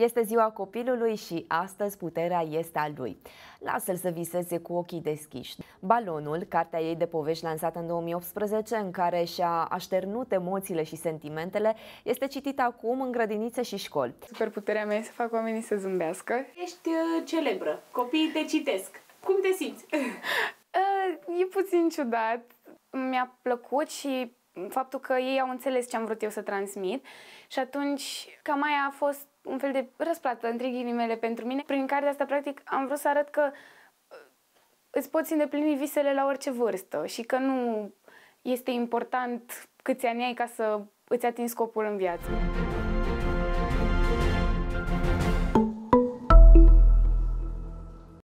Este ziua copilului și astăzi puterea este a lui. Lasă-l să viseze cu ochii deschiși. Balonul, cartea ei de povești lansată în 2018, în care și-a așternut emoțiile și sentimentele, este citită acum în grădinițe și școli. Superputerea mea e să fac oamenii să zâmbească. Ești uh, celebră, copiii te citesc. Cum te simți? Uh, e puțin ciudat. Mi-a plăcut și faptul că ei au înțeles ce am vrut eu să transmit și atunci cam aia a fost un fel de răsplată, între ghilimele, pentru mine. Prin de asta, practic, am vrut să arăt că uh, îți poți îndeplini visele la orice vârstă și că nu este important câți ani ai ca să îți atingi scopul în viață.